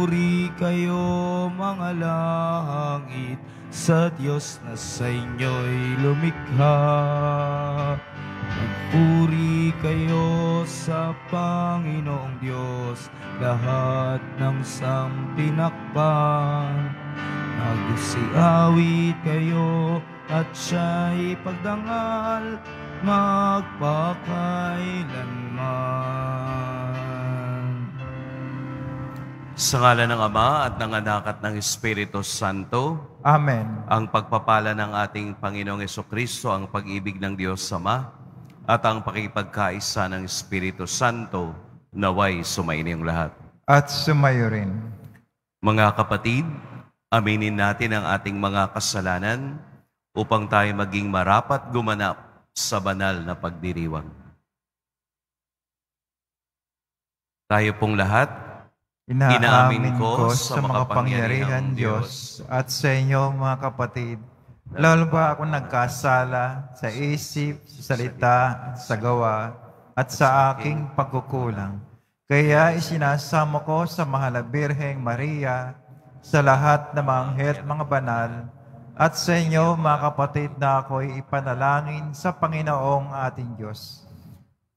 Puri kayo mga langit sa Diyos na sa inyo'y lumikha. Puri kayo sa Panginoong Diyos, lahat ng sampinakpan. Nagsiawit kayo at siya'y pagdangal, magpakailanman. Sa ngala ng Ama at ng Anak at ng Espiritu Santo. Amen. Ang pagpapala ng ating Panginoong Kristo, ang pag-ibig ng Diyos Ama, at ang pakipagkaisa ng Espiritu Santo, naway sumainiyong lahat. At sumayo rin. Mga kapatid, aminin natin ang ating mga kasalanan upang tayo maging marapat gumanap sa banal na pagdiriwang. Tayo pong lahat Inaamin ko sa makapangyarihan Diyos at sa inyo mga kapatid, lalo ba ako nagkasala sa isip, sa salita, sa gawa, at sa aking pagkukulang. Kaya isinasama ko sa Mahal Birheng Maria, sa lahat ng mga anghel mga banal, at sa inyo mga kapatid na ako'y ipanalangin sa Panginoong ating Diyos.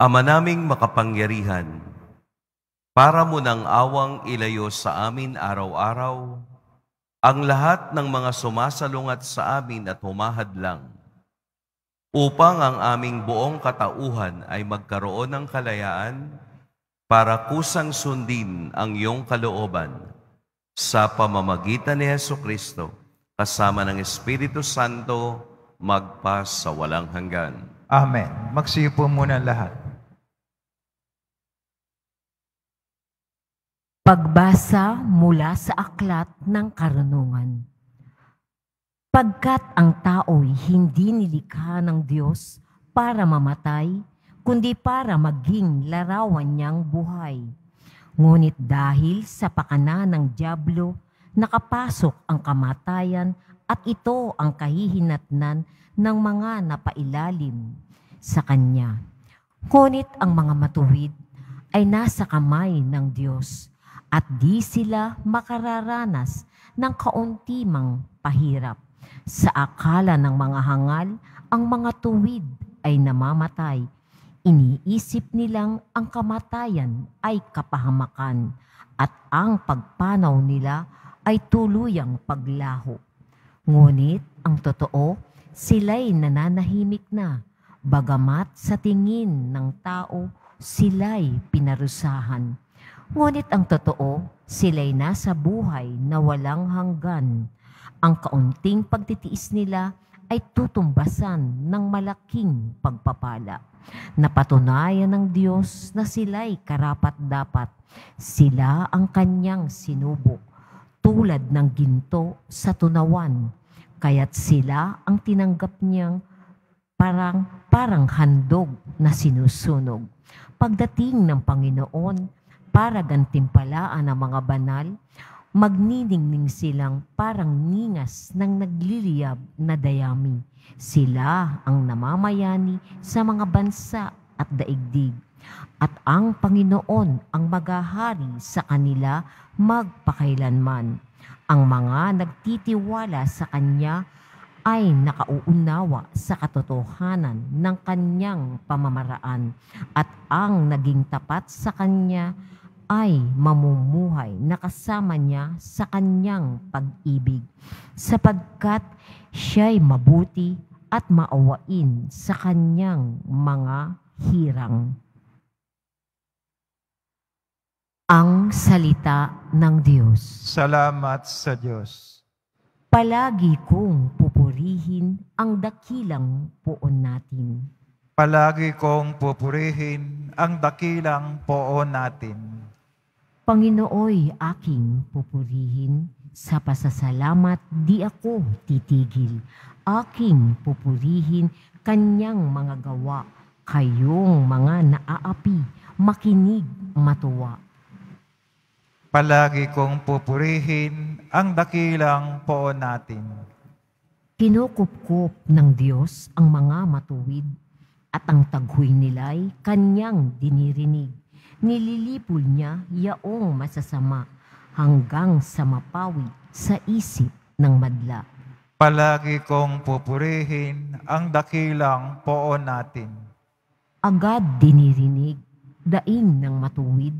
Ama naming makapangyarihan, para mo nang awang ilayo sa amin araw-araw ang lahat ng mga sumasalungat sa amin at humahadlang, upang ang aming buong katauhan ay magkaroon ng kalayaan para kusang sundin ang iyong kalooban sa pamamagitan ni Yesu Kristo kasama ng Espiritu Santo magpa sa walang hanggan. Amen. Magsiyo po muna lahat. Pagbasa mula sa aklat ng karunungan. Pagkat ang tao'y hindi nilikha ng Diyos para mamatay, kundi para maging larawan niyang buhay. Ngunit dahil sa pakana ng Diablo, nakapasok ang kamatayan at ito ang kahihinatnan ng mga napailalim sa Kanya. Ngunit ang mga matuwid ay nasa kamay ng Diyos at di sila makararanas ng kaunti mang pahirap. Sa akala ng mga hangal, ang mga tuwid ay namamatay. Iniisip nilang ang kamatayan ay kapahamakan at ang pagpanaw nila ay tuluyang paglaho. Ngunit ang totoo, sila'y nananahimik na, bagamat sa tingin ng tao sila'y pinarusahan Ngunit ang totoo, sila'y nasa buhay na walang hanggan. Ang kaunting pagtitiis nila ay tutumbasan ng malaking pagpapala. Napatunayan ng Diyos na sila'y karapat-dapat. Sila ang kanyang sinubok, tulad ng ginto sa tunawan. Kaya't sila ang tinanggap niyang parang, parang handog na sinusunog. Pagdating ng Panginoon, para gantimpalaan ang mga banal, magniningning silang parang ningas ng nagliliyab na dayami. Sila ang namamayani sa mga bansa at daigdig. At ang Panginoon ang magahari sa kanila magpakailanman. Ang mga nagtitiwala sa Kanya ay nakauunawa sa katotohanan ng kanyang pamamaraan at ang naging tapat sa kanya ay mamumuhay na kasama niya sa kanyang pag-ibig sapagkat siya'y mabuti at maawain sa kanyang mga hirang. Ang salita ng Diyos. Salamat sa Diyos. Palagi kong pupurihin ang dakilang poon natin. Palagi kong pupurihin ang dakilang poon natin. Panginooy aking pupurihin, sa pasasalamat di ako titigil. Aking pupurihin kanyang mga gawa, kayong mga naaapi, makinig matuwa. Palagi kong pupurihin ang dakilang poon natin. Kinukupkup ng Diyos ang mga matuwid at ang taghuy nila'y kanyang dinirinig nililipol niya yaong masasama hanggang sa mapawi sa isip ng madla. Palagi kong pupurihin ang dakilang poon natin. Agad dinirinig, daing ng matuwid,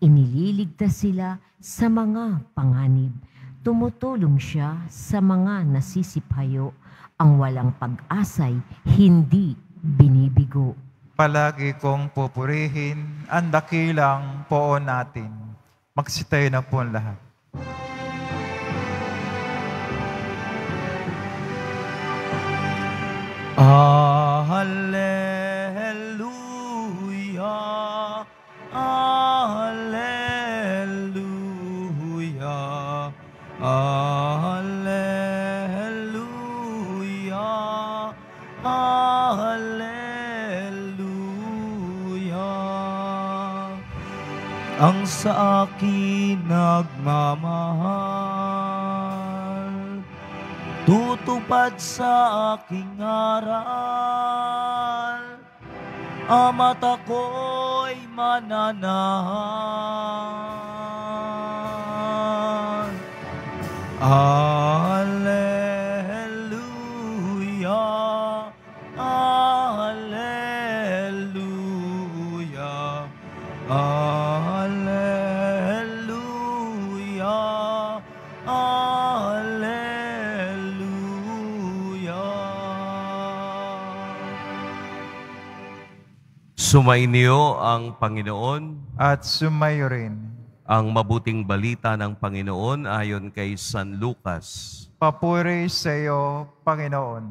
inililigtas sila sa mga panganib. Tumutulong siya sa mga nasisiphayo, ang walang pag-asay, hindi binibigo palagi kong pupurihin ang dakilang poon natin. Magsitayo na po ang lahat. Hallelujah. ang sa akin nagmamahal tutupad sa aking aral amat ako'y mananahan ah Sumainyo ang Panginoon at sumayo rin ang mabuting balita ng Panginoon ayon kay San Lucas. Papuri sa iyo, Panginoon.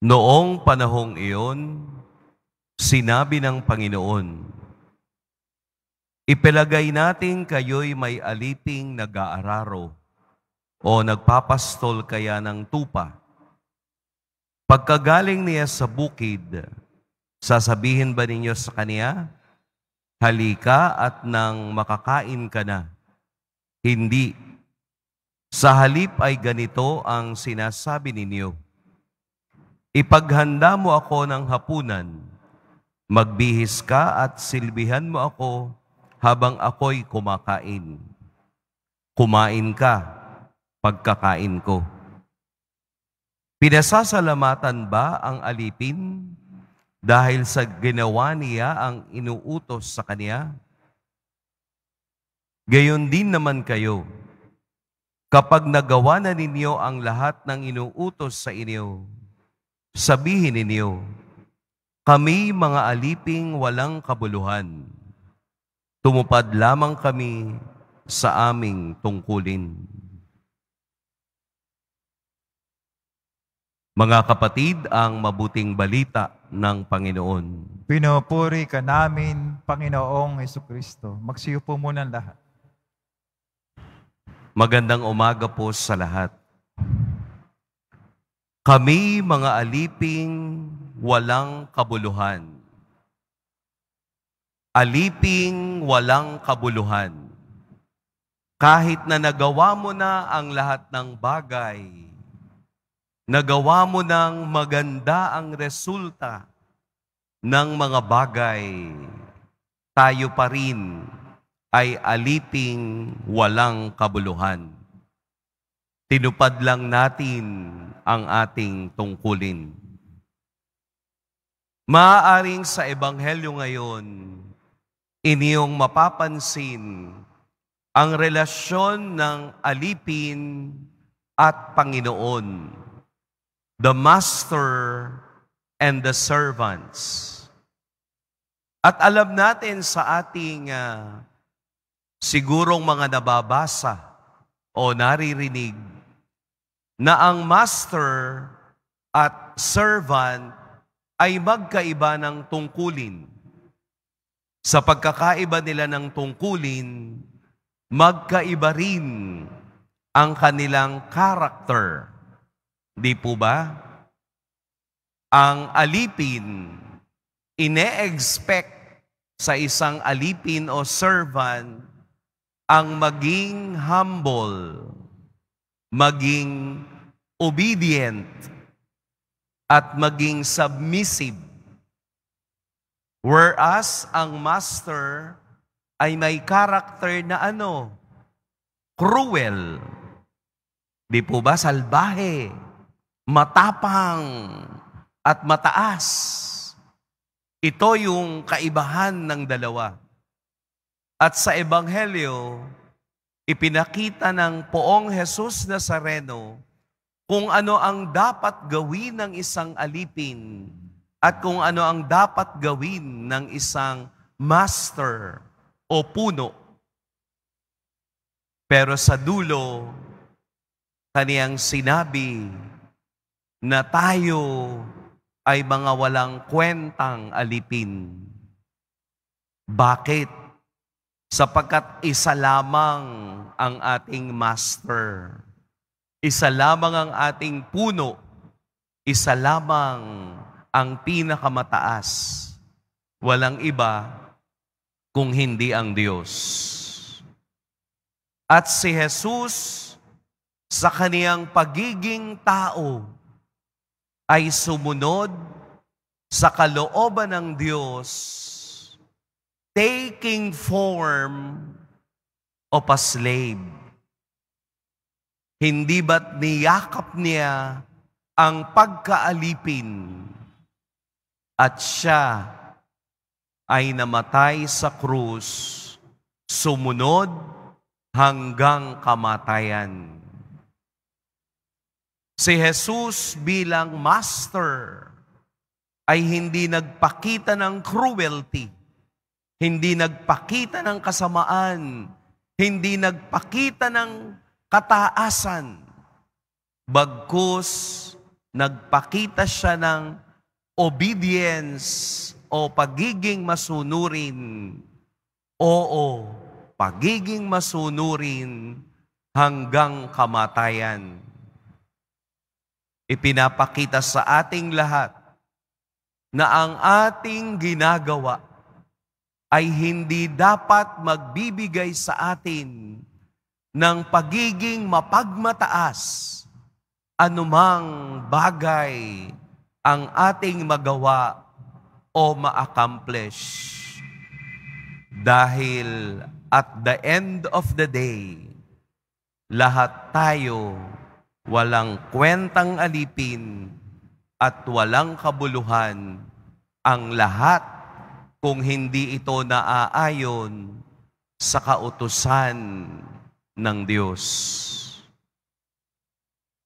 Noong panahong iyon, sinabi ng Panginoon, Ipilagay natin kayo'y may aliping nag-aararo o nagpapastol kaya ng tupa Pagkagaling niya sa bukid, sasabihin ba ninyo sa kaniya, halika at nang makakain ka na? Hindi. Sa halip ay ganito ang sinasabi ninyo. Ipaghanda mo ako ng hapunan, magbihis ka at silbihan mo ako habang ako'y kumakain. Kumain ka, pagkakain ko. Pinasasalamatan ba ang alipin dahil sa ginawa niya ang inuutos sa kanya? Gayon din naman kayo, kapag nagawa na ninyo ang lahat ng inuutos sa inyo, sabihin ninyo, kami mga aliping walang kabuluhan, tumupad lamang kami sa aming tungkulin. Mga kapatid, ang mabuting balita ng Panginoon. Pinupuri ka namin, Panginoong Yeso Kristo. Magsiyo po muna lahat. Magandang umaga po sa lahat. Kami mga aliping walang kabuluhan. Aliping walang kabuluhan. Kahit na nagawa mo na ang lahat ng bagay, nagawa mo ng maganda ang resulta ng mga bagay, tayo pa rin ay aliping walang kabuluhan. Tinupad lang natin ang ating tungkulin. Maaaring sa Ebanghelyo ngayon, iniyong mapapansin ang relasyon ng alipin at Panginoon the master and the servants. At alam natin sa ating uh, sigurong mga nababasa o naririnig na ang master at servant ay magkaiba ng tungkulin. Sa pagkakaiba nila ng tungkulin, magkaiba rin ang kanilang karakter. Di po ba? Ang alipin, ine-expect sa isang alipin o servant ang maging humble, maging obedient, at maging submissive. Whereas ang master ay may karakter na ano? Cruel. Di po ba? Salbahe matapang at mataas. Ito yung kaibahan ng dalawa. At sa Ebanghelyo, ipinakita ng poong Jesus Nazareno kung ano ang dapat gawin ng isang alipin at kung ano ang dapat gawin ng isang master o puno. Pero sa dulo, kaniyang sinabi na tayo ay mga walang kwentang alipin. Bakit? Sapagkat isa lamang ang ating master. Isa lamang ang ating puno. Isa lamang ang pinakamataas. Walang iba kung hindi ang Diyos. At si Jesus sa kaniyang pagiging tao, ay sumunod sa kalooban ng Diyos, taking form of a slave. Hindi ba't niyakap niya ang pagkaalipin at siya ay namatay sa krus, sumunod hanggang kamatayan. Si Jesus bilang master ay hindi nagpakita ng cruelty, hindi nagpakita ng kasamaan, hindi nagpakita ng kataasan. Bagkus, nagpakita siya ng obedience o pagiging masunurin. Oo, pagiging masunurin hanggang kamatayan. Ipinapakita sa ating lahat na ang ating ginagawa ay hindi dapat magbibigay sa atin ng pagiging mapagmataas anumang bagay ang ating magawa o ma-accomplish. Dahil at the end of the day, lahat tayo walang kwentang alipin at walang kabuluhan ang lahat kung hindi ito naaayon sa kautusan ng Diyos.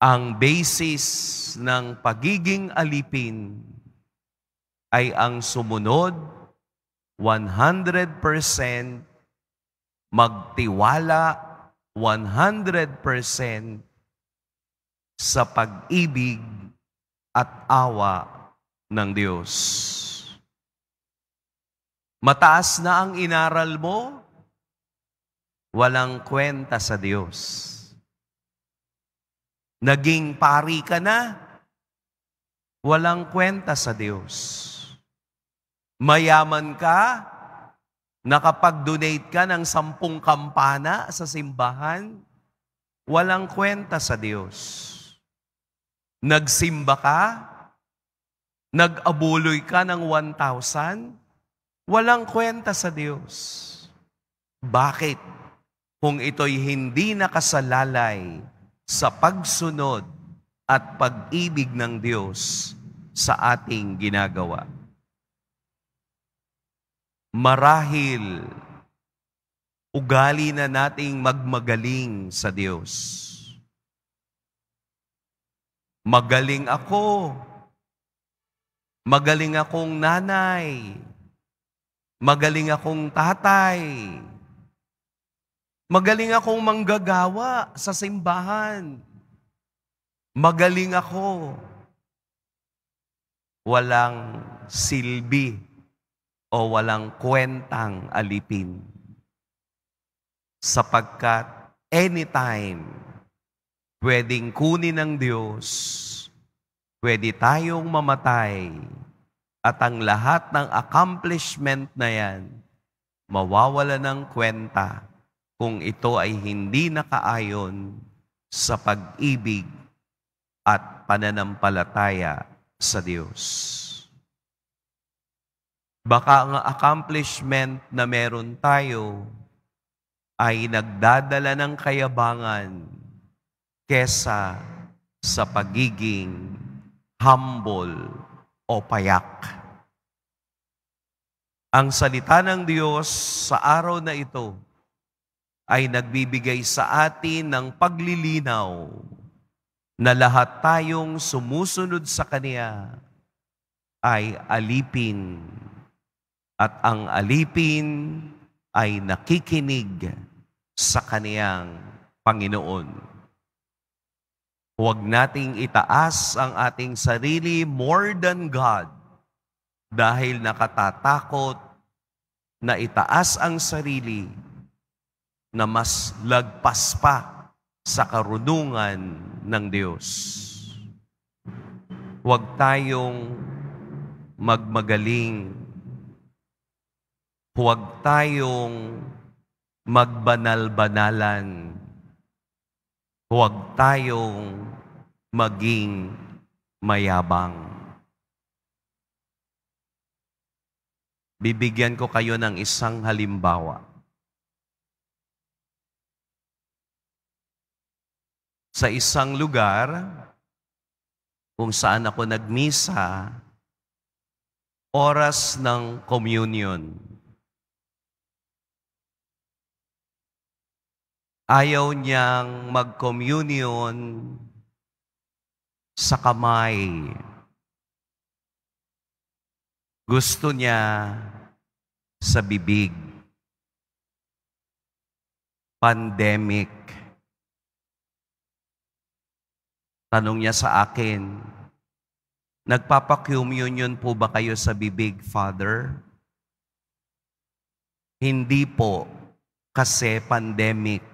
Ang basis ng pagiging alipin ay ang sumunod 100% magtiwala 100% sa pag-ibig at awa ng Diyos. Mataas na ang inaral mo, walang kwenta sa Diyos. Naging pari ka na, walang kwenta sa Diyos. Mayaman ka, nakapag-donate ka ng sampung kampana sa simbahan, walang kwenta sa Diyos. Nagsimba ka? Nag-abuloy ka ng 1,000? Walang kwenta sa Diyos. Bakit? Kung ito'y hindi nakasalalay sa pagsunod at pag-ibig ng Diyos sa ating ginagawa. Marahil, ugali na nating magmagaling sa Diyos. Magaling ako. Magaling akong nanay. Magaling akong tatay. Magaling akong manggagawa sa simbahan. Magaling ako. Walang silbi o walang kwentang alipin. Sapagkat anytime pwedeng kunin ng Diyos, pwede tayong mamatay, at ang lahat ng accomplishment na yan, mawawala ng kwenta kung ito ay hindi nakaayon sa pag-ibig at pananampalataya sa Diyos. Baka ang accomplishment na meron tayo ay nagdadala ng kayabangan kesa sa pagiging humble o payak. Ang salita ng Diyos sa araw na ito ay nagbibigay sa atin ng paglilinaw na lahat tayong sumusunod sa Kanya ay alipin at ang alipin ay nakikinig sa Kaniyang Panginoon. Huwag nating itaas ang ating sarili more than God dahil nakatatakot na itaas ang sarili na mas lagpas pa sa karunungan ng Diyos. Huwag tayong magmagaling. Huwag tayong magbanal-banalan huwag tayong maging mayabang. Bibigyan ko kayo ng isang halimbawa. Sa isang lugar kung saan ako nagmisa, oras ng communion Ayaw niyang mag-communion sa kamay. Gusto niya sa bibig. Pandemic. Tanong niya sa akin, Nagpapakumyunyon po ba kayo sa bibig, Father? Hindi po, kasi pandemic.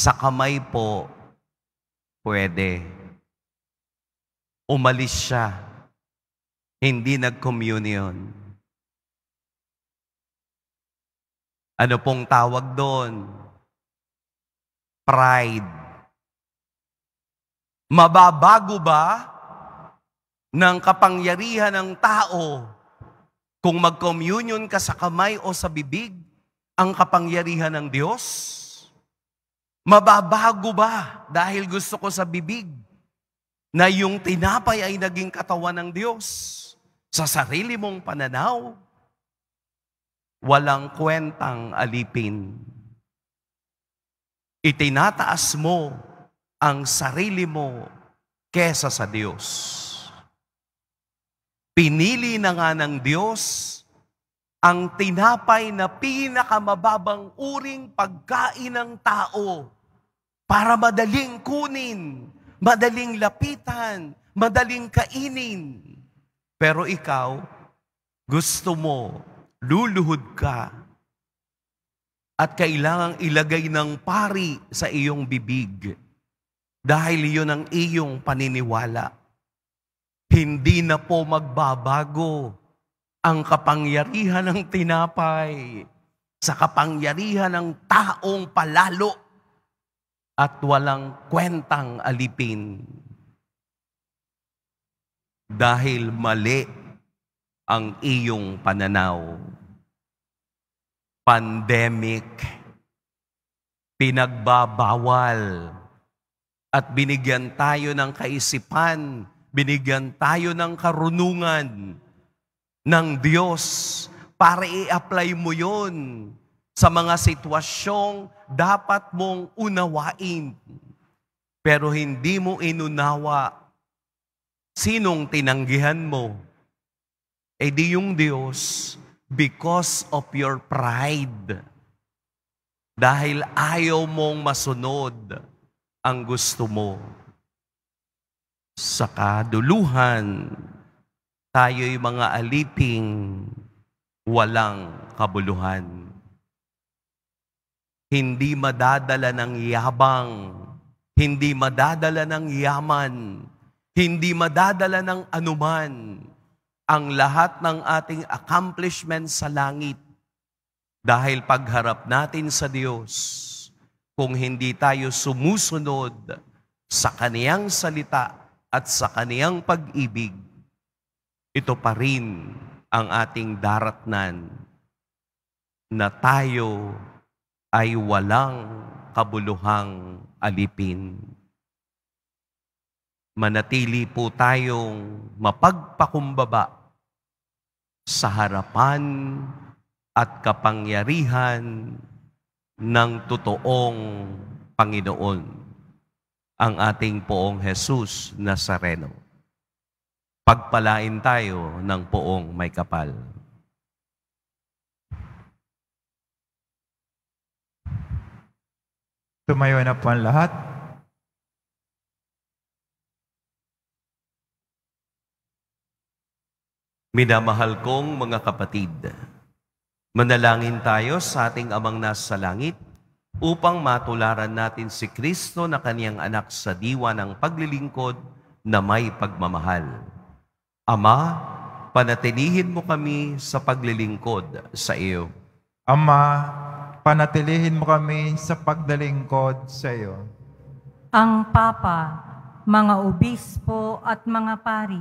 Sa kamay po, pwede. Umalis siya. Hindi nag-communion. Ano pong tawag doon? Pride. Mababago ba ng kapangyarihan ng tao kung mag-communion ka sa kamay o sa bibig ang kapangyarihan ng Diyos? Mababago ba dahil gusto ko sa bibig na yung tinapay ay naging katawan ng Diyos sa sarili mong pananaw? Walang kwentang alipin. Itinataas mo ang sarili mo kesa sa Diyos. Pinili na nga ng Diyos ang tinapay na pinakamababang uring pagkain ng tao para madaling kunin, madaling lapitan, madaling kainin. Pero ikaw, gusto mo, luluhod ka at kailangang ilagay ng pari sa iyong bibig dahil iyon ang iyong paniniwala. Hindi na po magbabago ang kapangyarihan ng tinapay sa kapangyarihan ng taong palalo at walang kwentang alipin. Dahil mali ang iyong pananaw. Pandemic, pinagbabawal, at binigyan tayo ng kaisipan, binigyan tayo ng karunungan, ng Diyos para i-apply mo yon sa mga sitwasyong dapat mong unawain. Pero hindi mo inunawa sinong tinanggihan mo. E di yung Diyos because of your pride. Dahil ayaw mong masunod ang gusto mo. Sa kaduluhan, tayo'y mga aliping walang kabuluhan. Hindi madadala ng yabang, hindi madadala ng yaman, hindi madadala ng anuman ang lahat ng ating accomplishment sa langit. Dahil pagharap natin sa Diyos, kung hindi tayo sumusunod sa Kaniyang salita at sa Kaniyang pag-ibig, ito pa rin ang ating daratnan na tayo ay walang kabuluhang alipin. Manatili po tayong mapagpakumbaba sa harapan at kapangyarihan ng totoong Panginoon, ang ating poong Hesus Jesus Nazareno pagpalain tayo ng poong may kapal. Tumayo na po ang lahat. Minamahal kong mga kapatid, manalangin tayo sa ating amang nasa langit upang matularan natin si Kristo na kaniyang anak sa diwa ng paglilingkod na may pagmamahal. Ama, panatilihin mo kami sa paglilingkod sa iyo. Ama, panatilihin mo kami sa pagdalingkod sa iyo. Ang Papa, mga obispo at mga pari,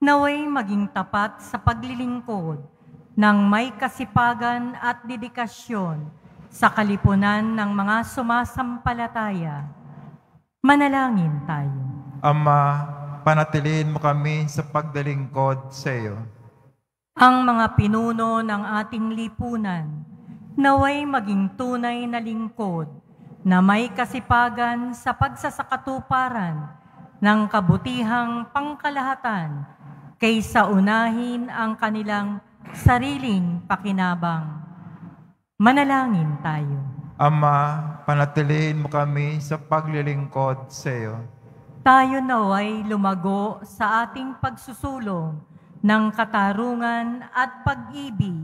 naway maging tapat sa paglilingkod ng may kasipagan at dedikasyon sa kalipunan ng mga sumasampalataya. Manalangin tayo. Ama, panatiliin mo kami sa pagdalingkod sa iyo. Ang mga pinuno ng ating lipunan, naway maging tunay na lingkod, na may kasipagan sa pagsasakatuparan ng kabutihang pangkalahatan kaysa unahin ang kanilang sariling pakinabang. Manalangin tayo. Ama, panatiliin mo kami sa paglilingkod sa iyo tayo naway lumago sa ating pagsusulong ng katarungan at pag-ibig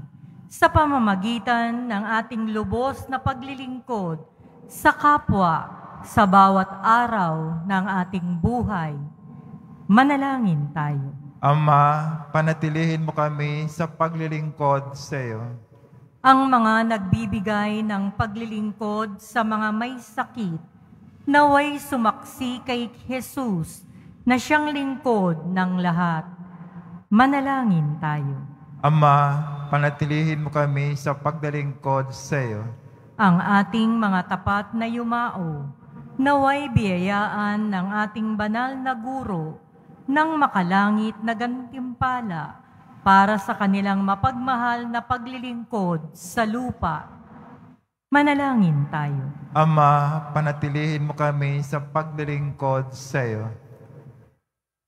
sa pamamagitan ng ating lubos na paglilingkod sa kapwa sa bawat araw ng ating buhay. Manalangin tayo. Ama, panatilihin mo kami sa paglilingkod sa iyo. Ang mga nagbibigay ng paglilingkod sa mga may sakit naway sumaksi kay Jesus na siyang lingkod ng lahat. Manalangin tayo. Ama, panatilihin mo kami sa pagdalingkod sa iyo. Ang ating mga tapat na yumao, naway biyayaan ng ating banal na guro ng makalangit na gantimpala para sa kanilang mapagmahal na paglilingkod sa lupa Manalangin tayo. Ama, panatilihin mo kami sa paglilingkod sa iyo.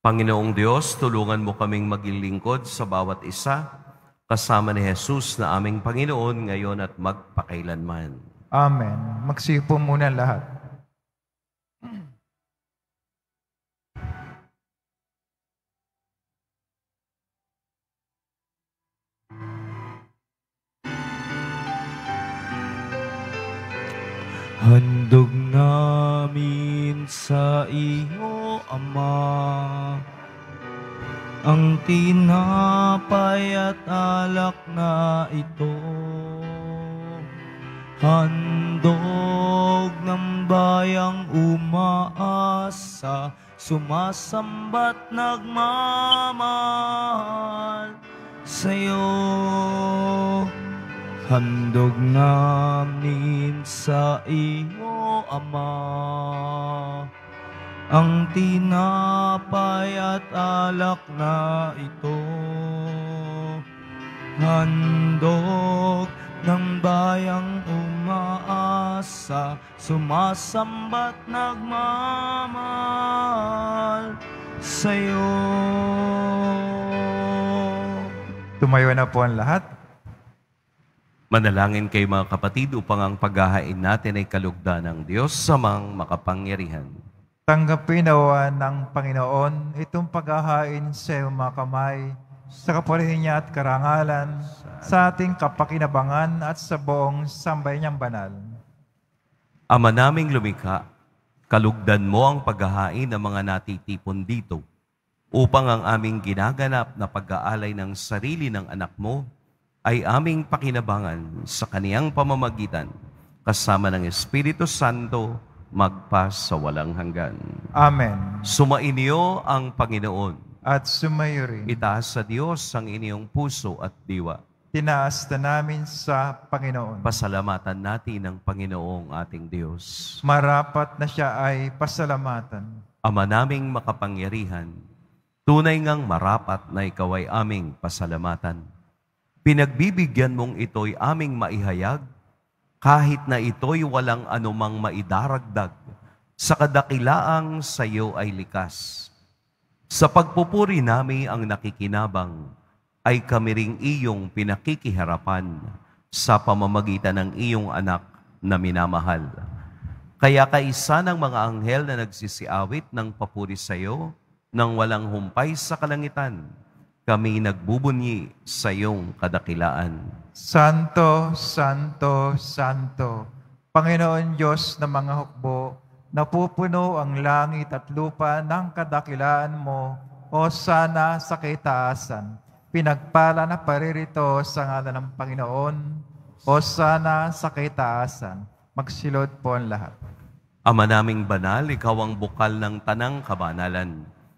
Panginoong Diyos, tulungan mo kaming maglilingkod sa bawat isa, kasama ni Jesus na aming Panginoon ngayon at magpakailanman. Amen. Magsipo muna lahat. Handog namin sa iyo, Ama, ang tinapay at alak na ito. Handog ng bayang umaasa, sumasambat nagmamahal Sa iyo. Handog namin sa iyo, Ama, ang tinapay at alak na ito. Handog ng bayang umaasa, sumasambat nagmamahal sa'yo. Tumayo na po ang lahat. Manalangin kay mga kapatid upang ang paghahain natin ay kalugda ng Diyos sa mga makapangyarihan. Tanggapin nawa ng Panginoon itong paghahain sa iyong mga kamay, sa kapurihin niya at karangalan, sa ating kapakinabangan at sa buong sambay niyang banal. Ama naming lumikha, kalugdan mo ang paghahain ng mga natitipon dito upang ang aming ginaganap na pag-aalay ng sarili ng anak mo ay aming pakinabangan sa kaniyang pamamagitan kasama ng Espiritu Santo magpa sa walang hanggan. Amen. Sumainyo ang Panginoon. At sumayo rin. Itaas sa Diyos ang inyong puso at diwa. Tinaas na namin sa Panginoon. Pasalamatan natin ang Panginoong ating Diyos. Marapat na siya ay pasalamatan. Ama naming makapangyarihan, tunay ngang marapat na ikaw ay aming pasalamatan Pinagbibigyan mong ito'y aming maihayag, kahit na ito'y walang anumang maidaragdag, sa kadakilaang sa iyo ay likas. Sa pagpupuri namin ang nakikinabang, ay kami ring iyong pinakikiharapan sa pamamagitan ng iyong anak na minamahal. Kaya kaisa ng mga anghel na nagsisiawit ng papuri sa iyo, nang walang humpay sa kalangitan, kami nagbubunyi sa iyong kadakilaan. Santo, Santo, Santo, Panginoon Diyos ng mga hukbo, napupuno ang langit at lupa ng kadakilaan mo, o sana sa kitaasan. Pinagpala na paririto sa ngalan ng Panginoon, o sana sa kitaasan. Magsilod po ang lahat. Ama naming banal, ikaw ang bukal ng tanang kabanalan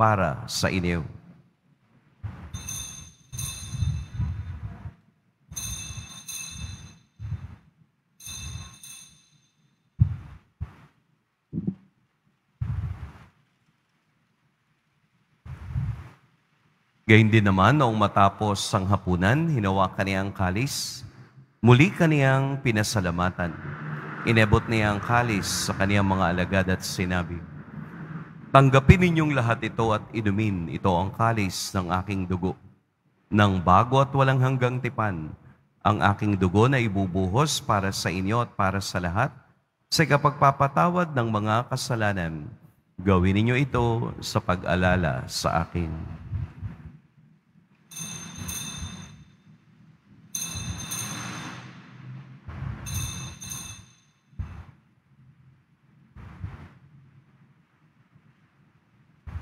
para sa inyo. Gayun din naman, noong matapos ang hapunan, hinawakan niya ang kalis. Muli kaniyang pinasalamatan. Inebot niya ang kalis sa kaniyang mga alagad at sinabi, Tanggapin ninyong lahat ito at inumin ito ang kalis ng aking dugo. Nang bago at walang hanggang tipan, ang aking dugo na ibubuhos para sa inyo at para sa lahat sa kapagpapatawad ng mga kasalanan. Gawin ninyo ito sa pag-alala sa akin.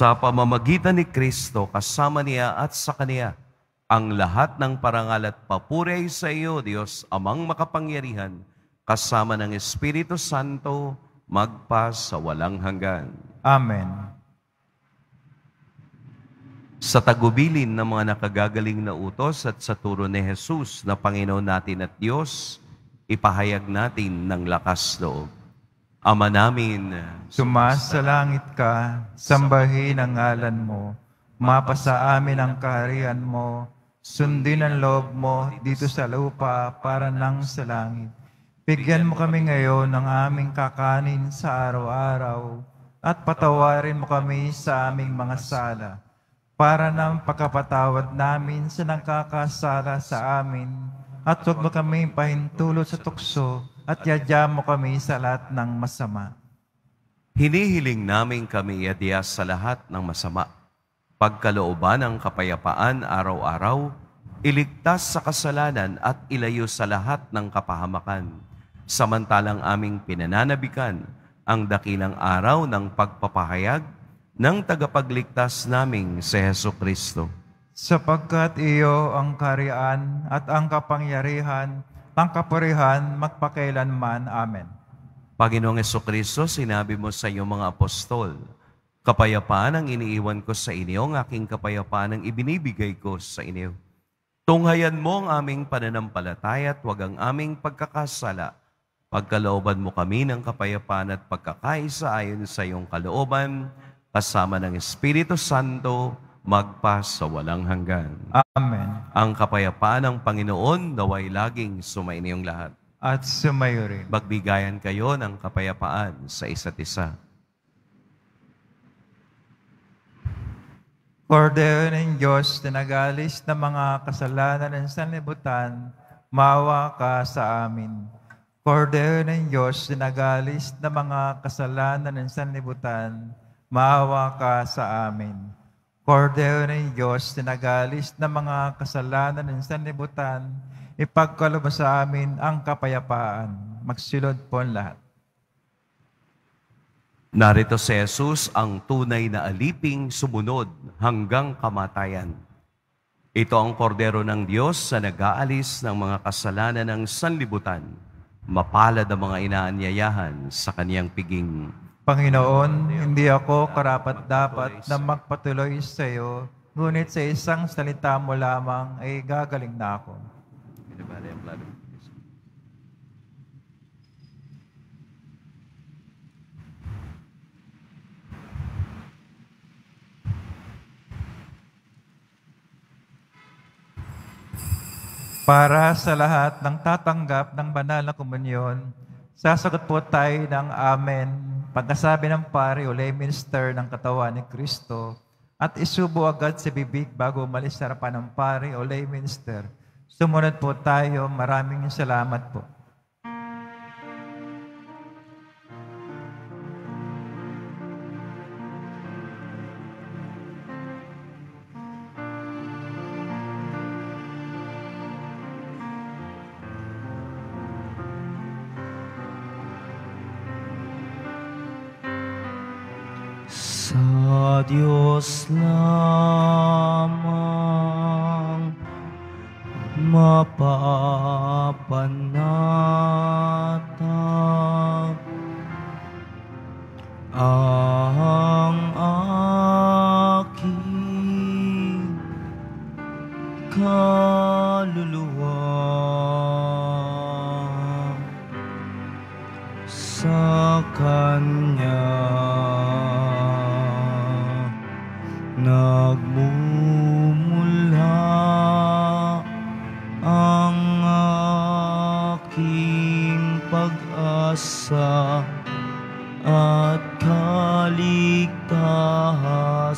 Sa pamamagitan ni Kristo, kasama niya at sa Kaniya, ang lahat ng parangal at papuri ay sa iyo, Diyos, amang makapangyarihan, kasama ng Espiritu Santo, magpa sa walang hanggan. Amen. Sa tagubilin ng mga nakagagaling na utos at sa turo ni Jesus na Panginoon natin at Diyos, ipahayag natin ng lakas loob. Ama namin, Tumas sa langit ka, sambahin ang ngalan mo, mapasa amin ang kaharian mo, sundin ang loob mo dito sa lupa para nang sa langit. Bigyan mo kami ngayon ng aming kakanin sa araw-araw at patawarin mo kami sa aming mga sala para nang pagkapatawad namin sa nagkakasala sa amin at huwag mo kami pahintulot sa tukso at yadya mo kami sa lahat ng masama. Hinihiling namin kami iadya sa lahat ng masama. Pagkalooban ng kapayapaan araw-araw, iligtas sa kasalanan at ilayo sa lahat ng kapahamakan. Samantalang aming pinananabikan ang dakilang araw ng pagpapahayag ng tagapagligtas naming si Heso Kristo. Sapagkat iyo ang karian at ang kapangyarihan ng kapurihan magpakailanman. Amen. Panginoong Kristo, sinabi mo sa iyong mga apostol, Kapayapaan ang iniiwan ko sa inyo, ang aking kapayapaan ang ibinibigay ko sa inyo. Tunghayan mo ang aming pananampalataya at huwag ang aming pagkakasala. Pagkalooban mo kami ng kapayapaan at pagkakaisa ayon sa iyong kalooban, kasama ng Espiritu Santo, magpas sa walang hanggan. Amen. Ang kapayapaan ng Panginoon naway laging sumainiyong lahat. At sumayo rin. Magbigayan kayo ng kapayapaan sa isa't isa. Kordero ng Diyos na nagalis ng mga kasalanan ng sanlibutan, mawa ka sa amin. Kordero ng Diyos na nagalis ng mga kasalanan ng sanlibutan, mawa ka sa amin. Kordero ng Diyos, tinagalis ng mga kasalanan ng sanlibutan, ipagkalob sa amin ang kapayapaan. Magsilod po ang lahat. Narito si Jesus ang tunay na aliping sumunod hanggang kamatayan. Ito ang kordero ng Diyos sa nag-aalis ng mga kasalanan ng sanlibutan. Mapalad ang mga inaanyayahan sa kaniyang piging. Panginoon, hindi ako karapat-dapat na magpatuloy sa iyo, ngunit sa isang salita mo lamang ay gagaling na ako. Para sa lahat ng tatanggap ng banal na komunyon, sasagot po tayo ng Amen Pagkasabi ng pari o lay minister ng katawan ni Kristo, at isubo agad sa bibig bago umalis sa harapan ng pare o lay minister. Sumunod po tayo. Maraming salamat po. sa Diyos lamang mapapanatag. Amen.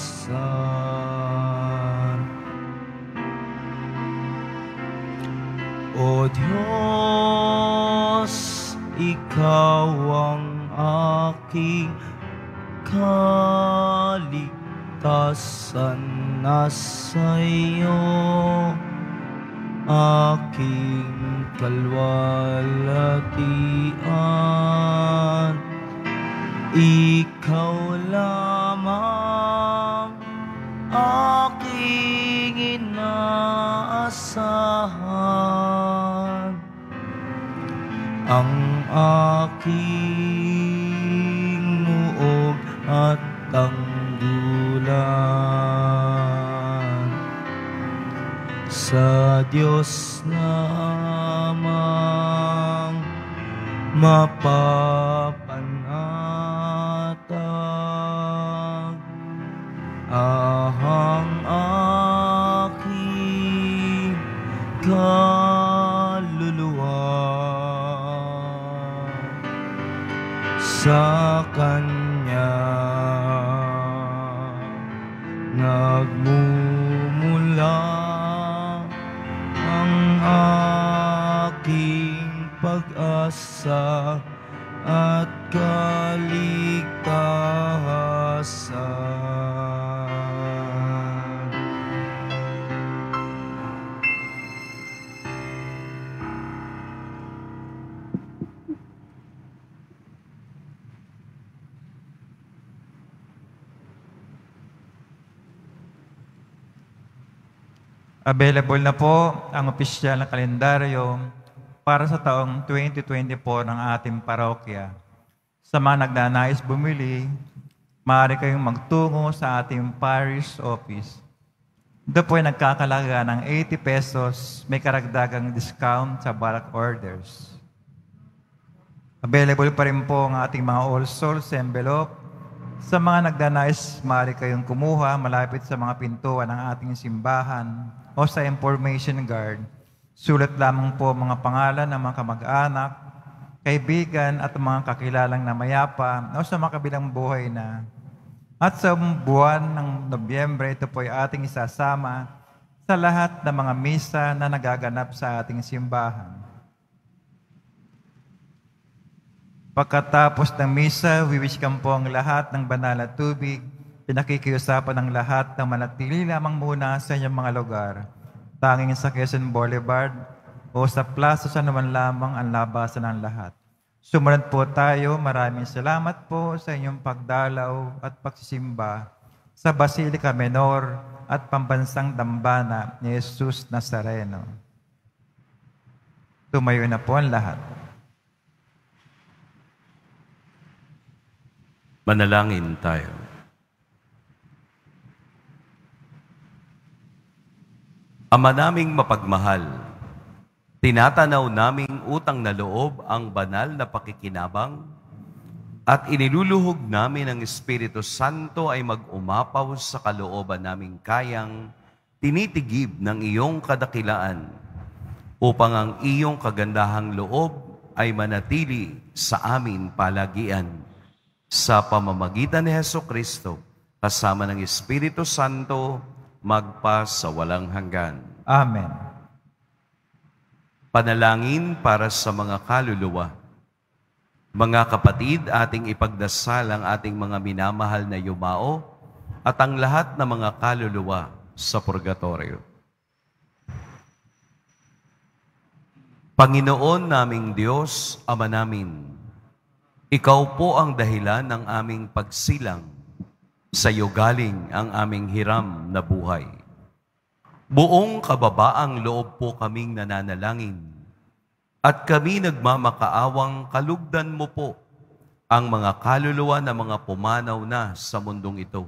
Son. O Diyos, Ikaw ang aking kaligtasan na sa iyo aking kalwalatian. Ikaw ang aking muog at ang dulan sa Diyos namang mapapagod Available na po ang opisyal na kalendaryo para sa taong 2024 ng ating parokya. Sa mga nagnanais bumili, maaari kayong magtungo sa ating parish office. Doon po ay nagkakalaga ng 80 pesos, may karagdagang discount sa bulk orders. Available pa rin po ang ating mga all souls envelope sa mga nagdanais, maaari kayong kumuha malapit sa mga pintuan ng ating simbahan o sa information guard. Sulat lamang po mga pangalan ng mga kamag-anak, kaibigan at mga kakilalang na mayapa o sa makabilang buhay na. At sa buwan ng Nobyembre, ito po ay ating isasama sa lahat ng mga misa na nagaganap sa ating simbahan. Pagkatapos ng misa, wiwishkan po ang lahat ng banal na tubig. Pinakikiusapan ang lahat na manatili lamang muna sa inyong mga lugar. Tanging sa Quezon Boulevard o sa plaza sa naman lamang ang labasan ng lahat. Sumunod po tayo. Maraming salamat po sa inyong pagdalaw at pagsisimba sa Basilica Menor at Pambansang Dambana ni Jesus Nazareno. Tumayo na po ang lahat. Manalangin tayo. Ama naming mapagmahal, tinatanaw naming utang na loob ang banal na pakikinabang at iniluluhog namin ang Espiritu Santo ay mag-umapaw sa kalooban naming kayang tinitigib ng iyong kadakilaan upang ang iyong kagandahang loob ay manatili sa amin palagian sa pamamagitan ni Heso Kristo, kasama ng Espiritu Santo, magpa sa walang hanggan. Amen. Panalangin para sa mga kaluluwa. Mga kapatid, ating ipagdasal ang ating mga minamahal na yumao at ang lahat ng mga kaluluwa sa purgatorio. Panginoon naming Diyos, Ama namin, ikaw po ang dahilan ng aming pagsilang. Sa iyo galing ang aming hiram na buhay. Buong kababaang loob po kaming nananalangin at kami nagmamakaawang kalugdan mo po ang mga kaluluwa na mga pumanaw na sa mundong ito.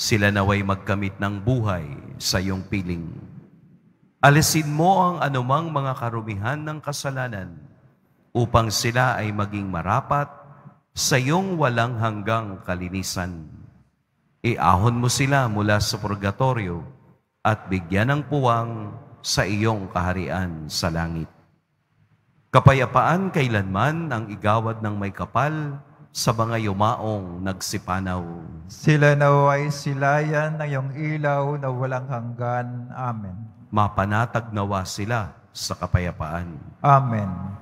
Sila naway magkamit ng buhay sa iyong piling. Alisin mo ang anumang mga karumihan ng kasalanan upang sila ay maging marapat sa iyong walang hanggang kalinisan. Iahon mo sila mula sa purgatorio at bigyan ng puwang sa iyong kaharian sa langit. Kapayapaan kailanman ang igawad ng may kapal sa mga yumaong nagsipanaw. Sila naway silayan ng iyong ilaw na walang hanggan. Amen. Mapanatag nawa sila sa kapayapaan. Amen.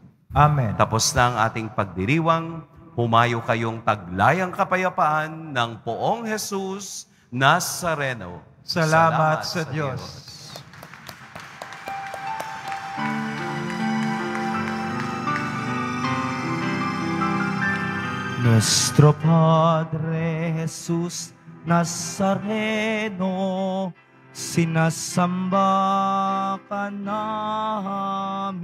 Amen. Tapos na ang ating pagdiriwang, humayo kayong taglayang kapayapaan ng poong Jesus Nazareno. Salamat, Salamat sa, sa Diyos. Diyos. Nuestro Padre Jesus Nazareno, sinasamba ka namin.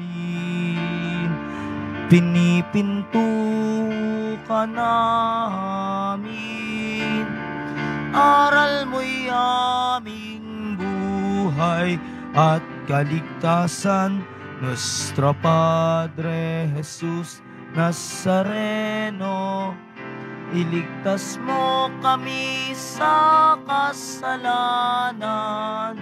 Pinipinto ka namin Aral mo'y aming buhay At kaligtasan Nuestro Padre Jesus Nazareno Iligtas mo kami sa kasalanan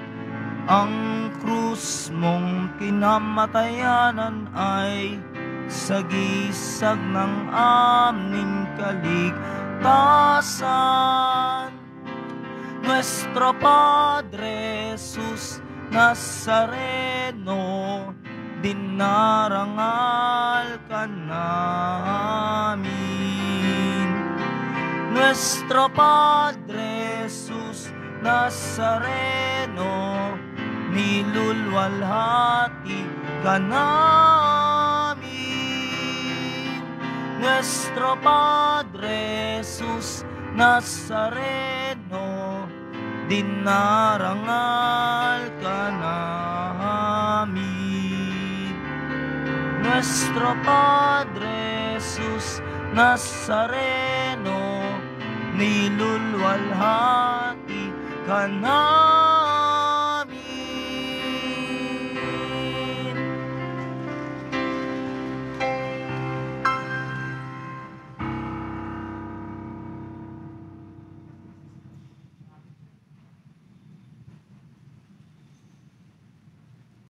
Ang krus mong kinamatayanan ay sa gisag ng aming kaligtasan. Nuestro Padre Jesus Nazareno, dinarangal ka namin. Nuestro Padre Jesus Nazareno, nilulwalhati ka namin nuestro Padre Jesús Nazareno, dinarangal ka namin. Nuestro Padre Jesus Nazareno, nilulwalhati ka namin.